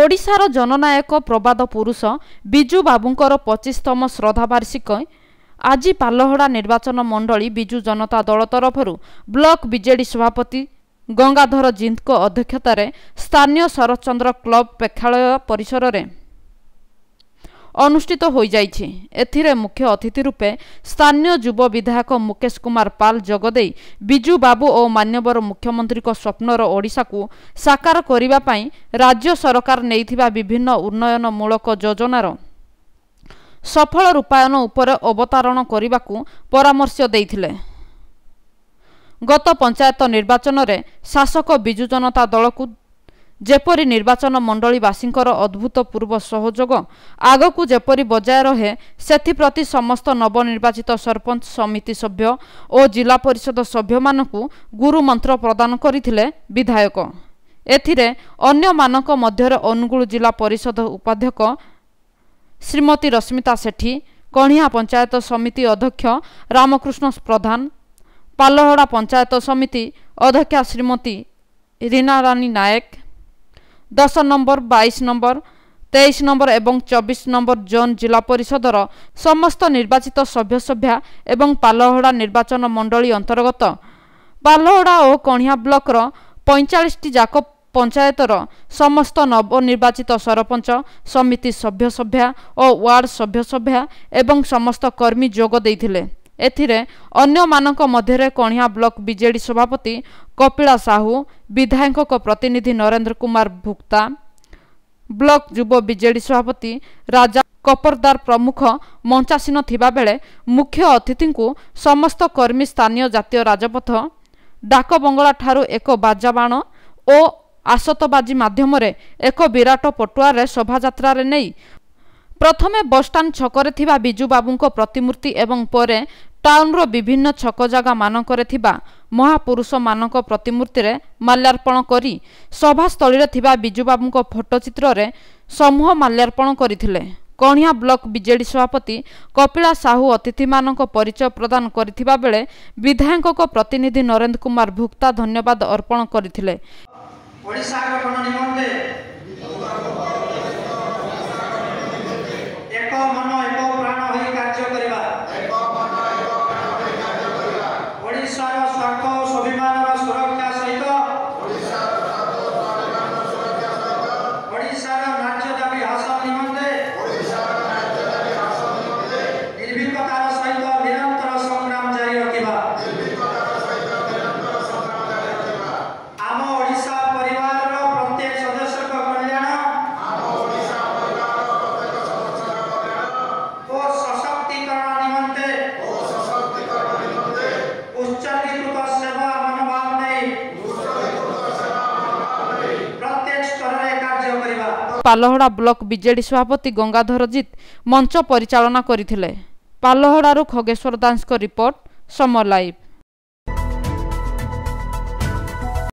ଓଡ଼ିଶାର ଜନନାୟକ ପ୍ରବାଦ ପୁରୁଷ ବିଜୁ ବାବୁଙ୍କର ପଚିଶତମ ଶ୍ରଦ୍ଧାବାର୍ଷିକ ଆଜି ପାଲହଡ଼ା ନିର୍ବାଚନ ମଣ୍ଡଳୀ ବିଜୁ ଜନତା ଦଳ ତରଫରୁ ବ୍ଲକ ବିଜେଡ଼ି ସଭାପତି ଗଙ୍ଗାଧର ଜିନ୍ଦଙ୍କ ଅଧ୍ୟକ୍ଷତାରେ ସ୍ଥାନୀୟ ଶରତଚନ୍ଦ୍ର କ୍ଲବ ପ୍ରେକ୍ଷାଳୟ ପରିସରରେ ଅନୁଷ୍ଠିତ ହୋଇଯାଇଛି ଏଥିରେ ମୁଖ୍ୟ ଅତିଥି ରୂପେ ସ୍ଥାନୀୟ ଯୁବ ବିଧାୟକ ମୁକେଶ କୁମାର ପାଲ ଯୋଗଦେଇ ବିଜୁ ବାବୁ ଓ ମାନ୍ୟବର ମୁଖ୍ୟମନ୍ତ୍ରୀଙ୍କ ସ୍ୱପ୍ନର ଓଡ଼ିଶାକୁ ସାକାର କରିବା ପାଇଁ ରାଜ୍ୟ ସରକାର ନେଇଥିବା ବିଭିନ୍ନ ଉନ୍ନୟନମୂଳକ ଯୋଜନାର ସଫଳ ରୂପାୟନ ଉପରେ ଅବତାରଣ କରିବାକୁ ପରାମର୍ଶ ଦେଇଥିଲେ ଗତ ପଞ୍ଚାୟତ ନିର୍ବାଚନରେ ଶାସକ ବିଜୁ ଜନତା ଦଳକୁ ଯେପରି ନିର୍ବାଚନ ମଣ୍ଡଳୀବାସୀଙ୍କର ଅଦ୍ଭୁତପୂର୍ବ ସହଯୋଗ ଆଗକୁ ଯେପରି ବଜାୟ ରହେ ସେଥିପ୍ରତି ସମସ୍ତ ନବନିର୍ବାଚିତ ସରପଞ୍ଚ ସମିତି ସଭ୍ୟ ଓ ଜିଲ୍ଲା ପରିଷଦ ସଭ୍ୟମାନଙ୍କୁ ଗୁରୁମନ୍ତ୍ର ପ୍ରଦାନ କରିଥିଲେ ବିଧାୟକ ଏଥିରେ ଅନ୍ୟମାନଙ୍କ ମଧ୍ୟରେ ଅନୁଗୁଳ ଜିଲ୍ଲା ପରିଷଦ ଉପାଧ୍ୟକ୍ଷ ଶ୍ରୀମତୀ ରଶ୍ମିତା ସେଠି କଣିହା ପଞ୍ଚାୟତ ସମିତି ଅଧ୍ୟକ୍ଷ ରାମକୃଷ୍ଣ ପ୍ରଧାନ ପାଲହଡ଼ା ପଞ୍ଚାୟତ ସମିତି ଅଧ୍ୟକ୍ଷା ଶ୍ରୀମତୀ ରୀନାରାଣୀ ନାୟକ ଦଶ ନମ୍ବର ବାଇଶ ନମ୍ବର ତେଇଶ ନମ୍ବର ଏବଂ ଚବିଶ ନମ୍ବର ଜୋନ୍ ଜିଲ୍ଲା ପରିଷଦର ସମସ୍ତ ନିର୍ବାଚିତ ସଭ୍ୟସଭ୍ୟା ଏବଂ ପାଲହଡ଼ା ନିର୍ବାଚନ ମଣ୍ଡଳୀ ଅନ୍ତର୍ଗତ ପାଲହଡ଼ା ଓ କଣିହା ବ୍ଲକର ପଇଁଚାଳିଶଟି ଯାକ ପଞ୍ଚାୟତର ସମସ୍ତ ନବନିର୍ବାଚିତ ସରପଞ୍ଚ ସମିତି ସଭ୍ୟସଭ୍ୟା ଓ ୱାର୍ଡ଼ ସଭ୍ୟସଭ୍ୟା ଏବଂ ସମସ୍ତ କର୍ମୀ ଯୋଗ ଦେଇଥିଲେ ଏଥିରେ ଅନ୍ୟମାନଙ୍କ ମଧ୍ୟରେ କଣିହାଁ ବ୍ଲକ ବିଜେଡି ସଭାପତି କପିଳା ସାହୁ ବିଧାୟକଙ୍କ ପ୍ରତିନିଧି ନରେନ୍ଦ୍ର କୁମାର ଭୁକ୍ତା ବ୍ଲକ ଯୁବ ବିଜେଡି ସଭାପତି ରାଜା କପରଦାର ପ୍ରମୁଖ ମଞ୍ଚାସୀନ ଥିବାବେଳେ ମୁଖ୍ୟ ଅତିଥିଙ୍କୁ ସମସ୍ତ କର୍ମୀ ସ୍ଥାନୀୟ ଜାତୀୟ ରାଜପଥ ଡାକବଙ୍ଗଳାଠାରୁ ଏକ ବାଜାବାଣ ଓ ଆସତବାଜି ମାଧ୍ୟମରେ ଏକ ବିରାଟ ପଟୁଆରରେ ଶୋଭାଯାତ୍ରାରେ ନେଇ ପ୍ରଥମେ ବସ୍ଷ୍ଟାଣ୍ଡ ଛକରେ ଥିବା ବିଜୁବାବୁଙ୍କ ପ୍ରତିମୂର୍ତ୍ତି ଏବଂ ପରେ ଟାଉନ୍ର ବିଭିନ୍ନ ଛକ ଜାଗାମାନଙ୍କରେ ଥିବା ମହାପୁରୁଷମାନଙ୍କ ପ୍ରତିମୂର୍ତ୍ତିରେ ମାଲ୍ୟାର୍ପଣ କରି ସଭାସ୍ଥଳୀରେ ଥିବା ବିଜୁବାବୁଙ୍କ ଫଟୋଚିତ୍ରରେ ସମୂହ ମାଲ୍ୟାର୍ପଣ କରିଥିଲେ କଣିହାଁ ବ୍ଲକ ବିଜେଡ଼ି ସଭାପତି କପିଳା ସାହୁ ଅତିଥିମାନଙ୍କ ପରିଚୟ ପ୍ରଦାନ କରିଥିବା ବେଳେ ବିଧାୟକଙ୍କ ପ୍ରତିନିଧି ନରେନ୍ଦ୍ର କୁମାର ଭୁକ୍ତା ଧନ୍ୟବାଦ ଅର୍ପଣ କରିଥିଲେ ପାଲହଡ଼ା ବ୍ଲକ ବିଜେଡ଼ି ସଭାପତି ଗଙ୍ଗାଧରଜିତ ମଞ୍ଚ ପରିଚାଳନା କରିଥିଲେ ପାଲହଡ଼ାରୁ ଖଗେଶ୍ୱର ଦାସଙ୍କ ରିପୋର୍ଟ ସମର ଲାଇଭ